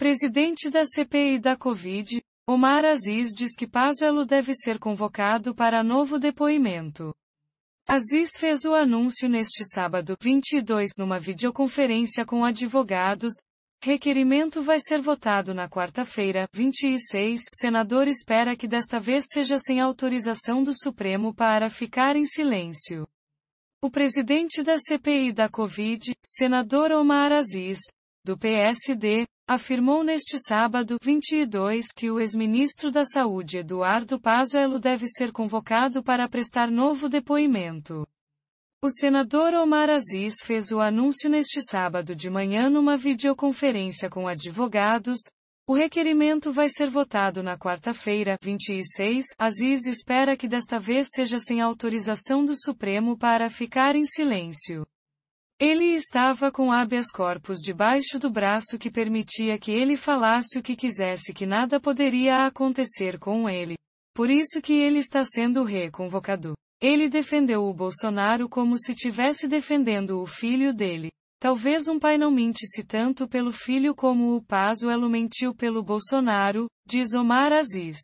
Presidente da CPI da Covid, Omar Aziz diz que Pazuello deve ser convocado para novo depoimento. Aziz fez o anúncio neste sábado 22 numa videoconferência com advogados. Requerimento vai ser votado na quarta-feira, 26. Senador espera que desta vez seja sem autorização do Supremo para ficar em silêncio. O presidente da CPI da Covid, senador Omar Aziz, do PSD, afirmou neste sábado 22 que o ex-ministro da Saúde Eduardo Pazuello deve ser convocado para prestar novo depoimento. O senador Omar Aziz fez o anúncio neste sábado de manhã numa videoconferência com advogados. O requerimento vai ser votado na quarta-feira, 26. Aziz espera que desta vez seja sem autorização do Supremo para ficar em silêncio. Ele estava com habeas corpus debaixo do braço que permitia que ele falasse o que quisesse que nada poderia acontecer com ele. Por isso que ele está sendo reconvocado. Ele defendeu o Bolsonaro como se tivesse defendendo o filho dele. Talvez um pai não se tanto pelo filho como o Pazuello mentiu pelo Bolsonaro, diz Omar Aziz.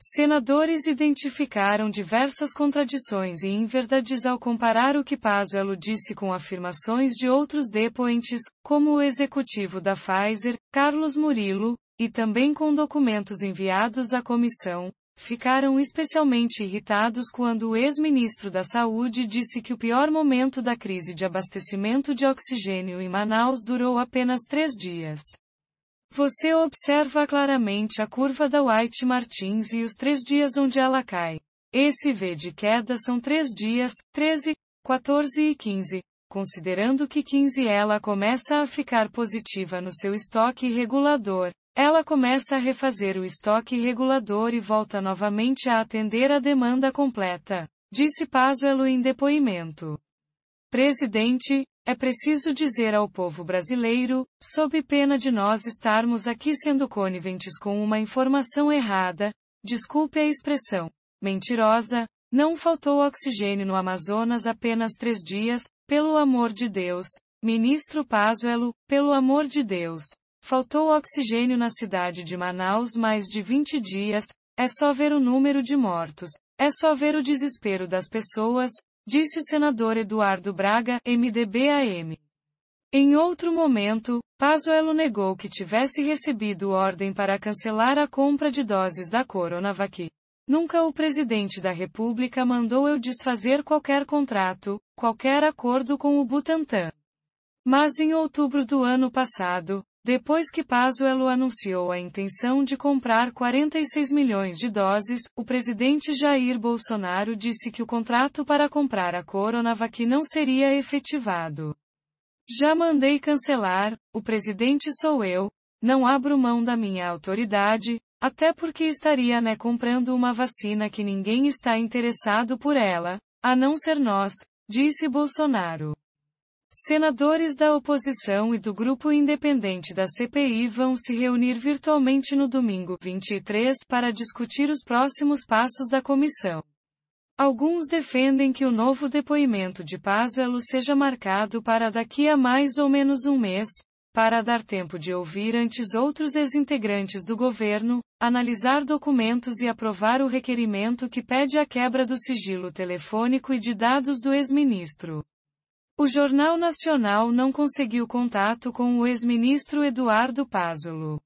Senadores identificaram diversas contradições e inverdades ao comparar o que Pazuello disse com afirmações de outros depoentes, como o executivo da Pfizer, Carlos Murilo, e também com documentos enviados à comissão, ficaram especialmente irritados quando o ex-ministro da Saúde disse que o pior momento da crise de abastecimento de oxigênio em Manaus durou apenas três dias. Você observa claramente a curva da White Martins e os três dias onde ela cai. Esse V de queda são três dias, 13, 14 e 15. Considerando que 15 ela começa a ficar positiva no seu estoque regulador, ela começa a refazer o estoque regulador e volta novamente a atender a demanda completa, disse Pazuello em depoimento. Presidente, é preciso dizer ao povo brasileiro, sob pena de nós estarmos aqui sendo coniventes com uma informação errada, desculpe a expressão, mentirosa, não faltou oxigênio no Amazonas apenas três dias, pelo amor de Deus, ministro Pazuello, pelo amor de Deus. Faltou oxigênio na cidade de Manaus mais de 20 dias, é só ver o número de mortos, é só ver o desespero das pessoas, disse o senador Eduardo Braga, MDB-AM. Em outro momento, Pazuello negou que tivesse recebido ordem para cancelar a compra de doses da Coronavac. Nunca o presidente da República mandou eu desfazer qualquer contrato, qualquer acordo com o Butantan. Mas em outubro do ano passado, depois que Pazuello anunciou a intenção de comprar 46 milhões de doses, o presidente Jair Bolsonaro disse que o contrato para comprar a Coronavac não seria efetivado. Já mandei cancelar, o presidente sou eu, não abro mão da minha autoridade, até porque estaria né comprando uma vacina que ninguém está interessado por ela, a não ser nós, disse Bolsonaro. Senadores da oposição e do grupo independente da CPI vão se reunir virtualmente no domingo 23 para discutir os próximos passos da comissão. Alguns defendem que o novo depoimento de Pazuello seja marcado para daqui a mais ou menos um mês, para dar tempo de ouvir antes outros ex-integrantes do governo, analisar documentos e aprovar o requerimento que pede a quebra do sigilo telefônico e de dados do ex-ministro. O Jornal Nacional não conseguiu contato com o ex-ministro Eduardo Pazuello.